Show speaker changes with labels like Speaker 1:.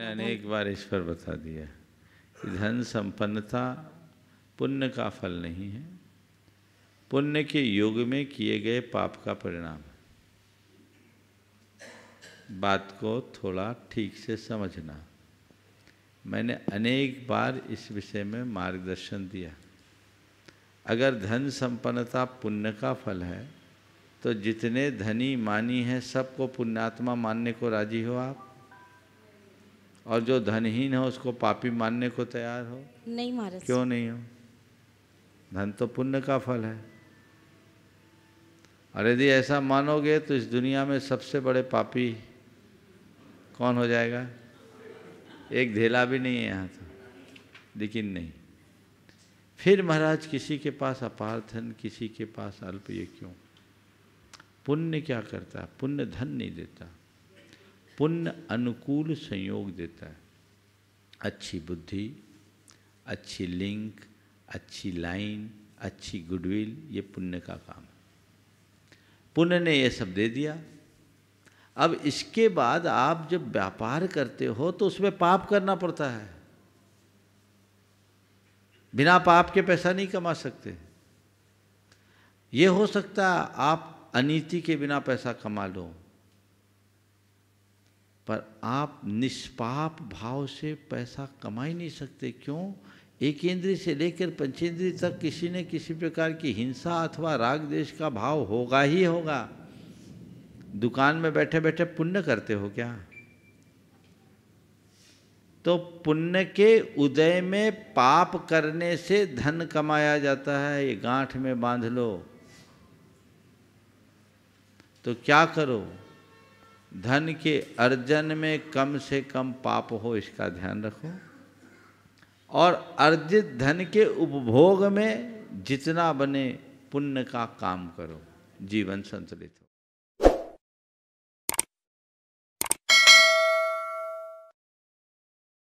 Speaker 1: मैंने अनेक बार इस पर बता दिया कि धन संपन्नता पुण्य का फल नहीं है पुण्य के युग में किए गए पाप का परिणाम है बात को थोड़ा ठीक से समझना मैंने अनेक बार इस विषय में मार्गदर्शन दिया अगर धन संपन्नता पुण्य का फल है तो जितने धनी मानी हैं सबको पुण्यात्मा मानने को राजी हो आप और जो धनहीन हो उसको पापी मानने को तैयार हो नहीं महाराज क्यों नहीं हो धन तो पुण्य का फल है और यदि ऐसा मानोगे तो इस दुनिया में सबसे बड़े पापी कौन हो जाएगा एक धेला भी नहीं है यहाँ तो लेकिन नहीं फिर महाराज किसी के पास अपार धन किसी के पास अल्प ये क्यों पुण्य क्या करता पुण्य धन नहीं देता पुण्य अनुकूल संयोग देता है अच्छी बुद्धि अच्छी लिंक अच्छी लाइन अच्छी गुडविल ये पुण्य का काम है पुण्य ने ये सब दे दिया अब इसके बाद आप जब व्यापार करते हो तो उसमें पाप करना पड़ता है बिना पाप के पैसा नहीं कमा सकते ये हो सकता आप अनीति के बिना पैसा कमा लो पर आप निष्पाप भाव से पैसा कमा ही नहीं सकते क्यों एक इंद्री से लेकर पंचेंद्री तक किसी न किसी प्रकार की हिंसा अथवा राग देश का भाव होगा ही होगा दुकान में बैठे बैठे पुण्य करते हो क्या तो पुण्य के उदय में पाप करने से धन कमाया जाता है ये गांठ में बांध लो तो क्या करो धन के अर्जन में कम से कम पाप हो इसका ध्यान रखो और अर्जित धन के उपभोग में जितना बने पुण्य का काम करो जीवन संतुलित हो